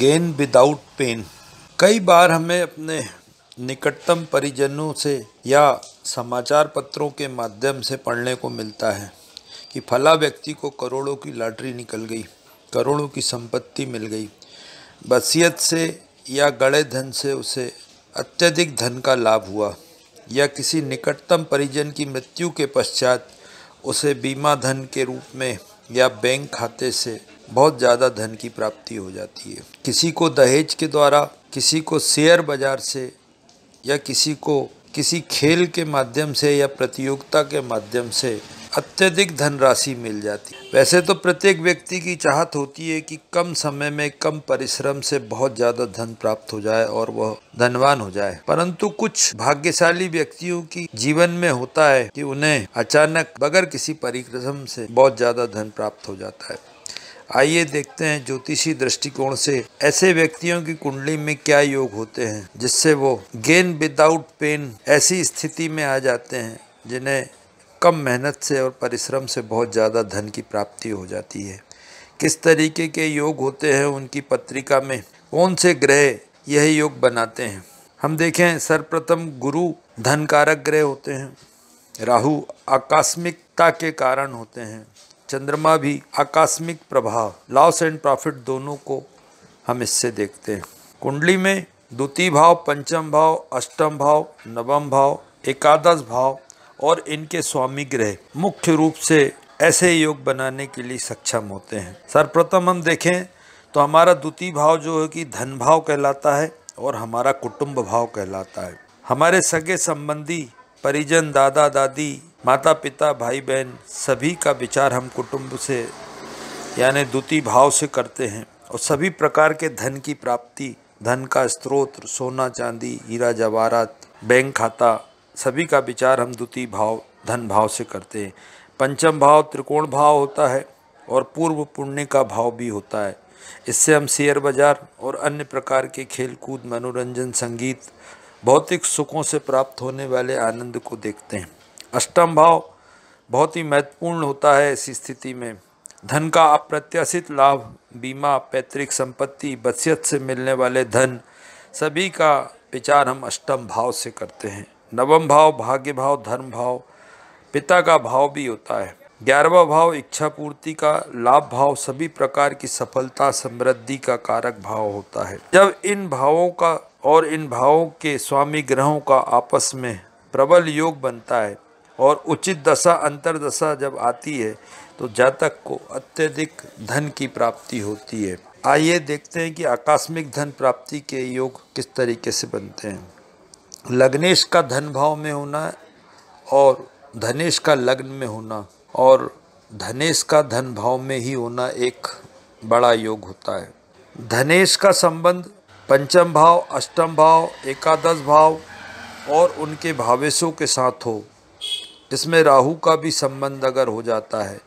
gain without pen कई बार हमें अपने निकटतम परिजनों से या समाचार पत्रों के माध्यम से पढ़ने को मिलता है कि फला व्यक्ति को करोड़ों की लॉटरी निकल गई करोड़ों की संपत्ति मिल गई बसीयत से या गड़े धन से उसे अत्यधिक धन का लाभ हुआ या किसी निकटतम परिजन की मृत्यु के पश्चात उसे बीमा धन के रूप में या बैंक खाते से बहुत ज़्यादा धन की प्राप्ति हो जाती है किसी को दहेज के द्वारा किसी को शेयर बाज़ार से या किसी को किसी खेल के माध्यम से या प्रतियोगिता के माध्यम से अत्यधिक धनराशि मिल जाती है वैसे तो प्रत्येक व्यक्ति की चाहत होती है कि कम समय में कम परिश्रम से बहुत ज़्यादा धन प्राप्त हो जाए और वह धनवान हो जाए परंतु कुछ भाग्यशाली व्यक्तियों की जीवन में होता है कि उन्हें अचानक बगैर किसी परिश्रम से बहुत ज़्यादा धन प्राप्त हो जाता है आइए देखते हैं ज्योतिषी दृष्टिकोण से ऐसे व्यक्तियों की कुंडली में क्या योग होते हैं जिससे वो गेन विदाउट पेन ऐसी स्थिति में आ जाते हैं जिन्हें कम मेहनत से और परिश्रम से बहुत ज़्यादा धन की प्राप्ति हो जाती है किस तरीके के योग होते हैं उनकी पत्रिका में कौन से ग्रह यह योग बनाते हैं हम देखें सर्वप्रथम गुरु धन कारक ग्रह होते हैं राहु आकस्मिकता के कारण होते हैं चंद्रमा भी आकस्मिक प्रभाव लॉस एंड प्रॉफिट दोनों को हम इससे देखते हैं कुंडली में द्वितीय भाव पंचम भाव अष्टम भाव नवम भाव एकादश भाव और इनके स्वामी ग्रह मुख्य रूप से ऐसे योग बनाने के लिए सक्षम होते हैं सर्वप्रथम हम देखें तो हमारा द्वितीय भाव जो है कि धन भाव कहलाता है और हमारा कुटुंब भाव कहलाता है हमारे सगे संबंधी परिजन दादा दादी माता पिता भाई बहन सभी का विचार हम कुटुंब से यानी द्वितीय भाव से करते हैं और सभी प्रकार के धन की प्राप्ति धन का स्रोत सोना चांदी हीरा जवाहरात बैंक खाता सभी का विचार हम द्वितीय भाव धन भाव से करते हैं पंचम भाव त्रिकोण भाव होता है और पूर्व पुण्य का भाव भी होता है इससे हम शेयर बाजार और अन्य प्रकार के खेलकूद मनोरंजन संगीत भौतिक सुखों से प्राप्त होने वाले आनंद को देखते हैं अष्टम भाव बहुत ही महत्वपूर्ण होता है इस स्थिति में धन का अप्रत्याशित लाभ बीमा पैतृक संपत्ति बसियत से मिलने वाले धन सभी का विचार हम अष्टम भाव से करते हैं नवम भाव भाग्य भाव धर्म भाव पिता का भाव भी होता है ग्यारहवा भाव इच्छा पूर्ति का लाभ भाव सभी प्रकार की सफलता समृद्धि का कारक भाव होता है जब इन भावों का और इन भावों के स्वामी ग्रहों का आपस में प्रबल योग बनता है और उचित दशा अंतरदशा जब आती है तो जातक को अत्यधिक धन की प्राप्ति होती है आइए देखते हैं कि आकस्मिक धन प्राप्ति के योग किस तरीके से बनते हैं लग्नेश का धन भाव में होना और धनेश का लग्न में होना और धनेश का धन भाव में ही होना एक बड़ा योग होता है धनेश का संबंध पंचम भाव अष्टम भाव एकादश भाव और उनके भावेशों के साथ हो इसमें राहु का भी संबंध अगर हो जाता है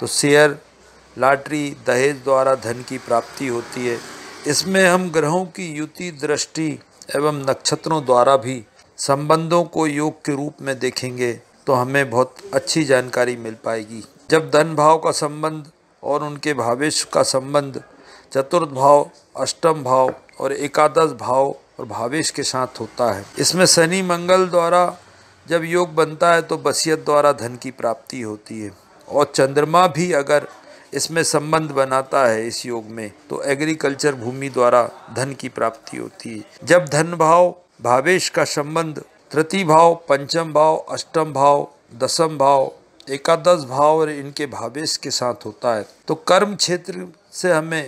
तो शेयर लाटरी दहेज द्वारा धन की प्राप्ति होती है इसमें हम ग्रहों की युति दृष्टि एवं नक्षत्रों द्वारा भी संबंधों को योग के रूप में देखेंगे तो हमें बहुत अच्छी जानकारी मिल पाएगी जब धन भाव का संबंध और उनके भावेश का संबंध चतुर्थ भाव अष्टम भाव और एकादश भाव और भावेश के साथ होता है इसमें शनि मंगल द्वारा जब योग बनता है तो बसियत द्वारा धन की प्राप्ति होती है और चंद्रमा भी अगर इसमें संबंध बनाता है इस योग में तो एग्रीकल्चर भूमि द्वारा धन की प्राप्ति होती है जब धन भाव भावेश का संबंध तृतीय भाव पंचम भाव अष्टम भाव दसम भाव एकादश भाव और इनके भावेश के साथ होता है तो कर्म क्षेत्र से हमें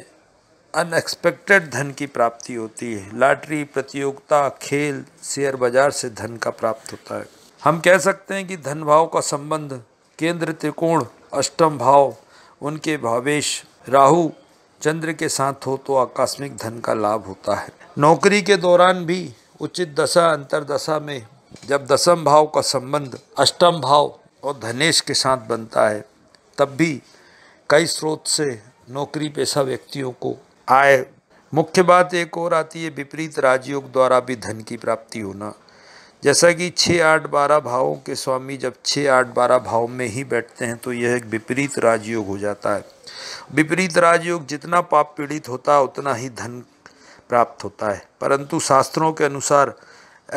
अनएक्सपेक्टेड धन की प्राप्ति होती है लॉटरी प्रतियोगिता खेल शेयर बाजार से धन का प्राप्त होता है हम कह सकते हैं कि धन भाव का संबंध केंद्र त्रिकोण अष्टम भाव उनके भावेश राहु चंद्र के साथ हो तो आकस्मिक धन का लाभ होता है नौकरी के दौरान भी उचित दशा अंतरदशा में जब दसम भाव का संबंध अष्टम भाव और धनेश के साथ बनता है तब भी कई स्रोत से नौकरी पेशा व्यक्तियों को आय मुख्य बात एक और आती है विपरीत राजयोग द्वारा भी धन की प्राप्ति होना जैसा कि छः आठ बारह भावों के स्वामी जब छः आठ बारह भाव में ही बैठते हैं तो यह एक विपरीत राजयोग हो जाता है विपरीत राजयोग जितना पाप पीड़ित होता है उतना ही धन प्राप्त होता है परंतु शास्त्रों के अनुसार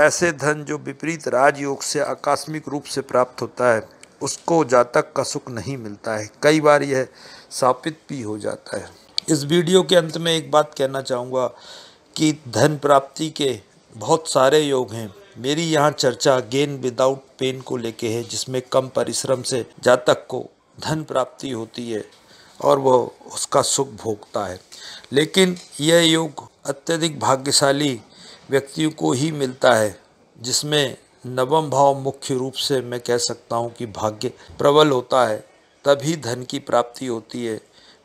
ऐसे धन जो विपरीत राजयोग से आकस्मिक रूप से प्राप्त होता है उसको जातक का सुख नहीं मिलता है कई बार यह सापित भी हो जाता है इस वीडियो के अंत में एक बात कहना चाहूँगा कि धन प्राप्ति के बहुत सारे योग हैं मेरी यहाँ चर्चा गेन विदाउट पेन को लेके है जिसमें कम परिश्रम से जातक को धन प्राप्ति होती है और वह उसका सुख भोगता है लेकिन यह योग अत्यधिक भाग्यशाली व्यक्तियों को ही मिलता है जिसमें नवम भाव मुख्य रूप से मैं कह सकता हूँ कि भाग्य प्रबल होता है तभी धन की प्राप्ति होती है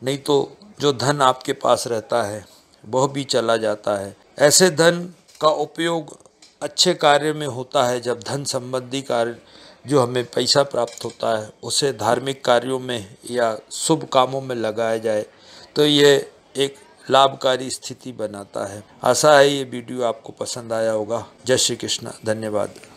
नहीं तो जो धन आपके पास रहता है वह भी चला जाता है ऐसे धन का उपयोग अच्छे कार्य में होता है जब धन संबंधी कार्य जो हमें पैसा प्राप्त होता है उसे धार्मिक कार्यों में या शुभ कामों में लगाया जाए तो ये एक लाभकारी स्थिति बनाता है आशा है ये वीडियो आपको पसंद आया होगा जय श्री कृष्ण धन्यवाद